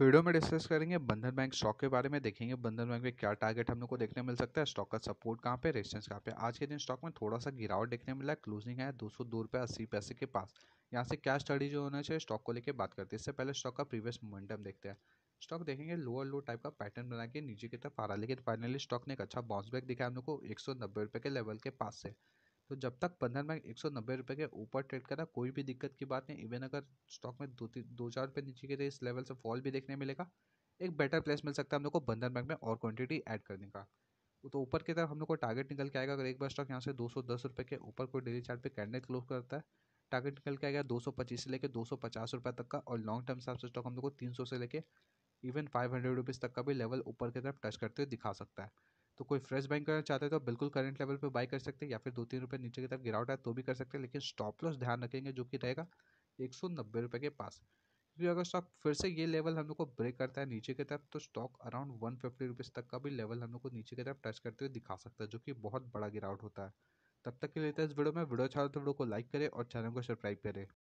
video में discuss करेंगे बंधन बैंक स्टॉक के बारे में देखेंगे बंधन बैंक में क्या टारगेट हम लोग को देखने मिल सकता है स्टॉक का सपोर्ट कहाँ पे रेजिस्टेंस कहाँ पे आज के दिन स्टॉक में थोड़ा सा गिरावट देखने मिला है क्लोजिंग है दो सौ दो रुपये अस्सी पैसे के पास यहाँ से क्या स्टडी जो होना चाहिए स्टॉक को लेकर बात करते हैं इससे पहले स्टॉक का प्रीवियस मोमेंटम देखते हैं स्टॉक देखेंगे लोअर लो टाइप का पैटर्न बना के नीचे की तरफ आ रहा है लेकिन फाइनली स्टॉक ने एक अच्छा बाउंस बैक दिखाया हम लोग को एक सौ नब्बे रुपये के लेवल के पास से तो जब तक बंधन बैंक एक सौ नब्बे रुपये के ऊपर ट्रेड करा कोई भी दिक्कत की बात नहीं इवन अगर स्टॉक में दो तीन दो चार रुपये नीचे गिरे इस लेवल से फॉल भी देखने मिलेगा एक बेटर प्लेस मिल सकता है हम लोग को बंधन बैंक में और क्वान्टिटी ऐड करने का तो ऊपर की तरफ हम लोग को टारगेट निकल के आएगा अगर एक बार स्टॉक यहाँ से दो सौ दस रुपये के ऊपर कोई डेली चार्ट पे कैंडल क्लोज करता है टारगेट निकल के आएगा दो सौ पच्चीस से लेकर दो सौ पचास रुपये तक का और लॉन्ग टर्म हिसाब से स्टॉक हम लोग को तीन सौ से लेकर इवन फाइव हंड्रेड रुपीज़ तक का भी लेवल ऊपर की तरफ टच करते हुए दिखा सकता है तो कोई फ्रेश बाइंग करना चाहते हैं तो बिल्कुल करंट लेवल पर बाई कर सकते हैं या फिर दो तीन रुपये नीचे की तरफ गिरावट है तो भी कर सकते हैं लेकिन स्टॉप लॉस ध्यान रखेंगे जो कि रहेगा एक सौ नब्बे रुपये के पास क्योंकि अगर स्टॉक फिर से ये लेवल हम लोग को ब्रेक करता है नीचे की तरफ तो stock around one fifty rupees तक का भी लेवल हम लोग को नीचे की तरफ टच करते हुए दिखा सकता है जो कि बहुत बड़ा गिरावट होता है तब तक के लिए इस वीडियो में वीडियो अच्छा हो तो वीडियो को लाइक करें और चैनल को सब्सक्राइब करें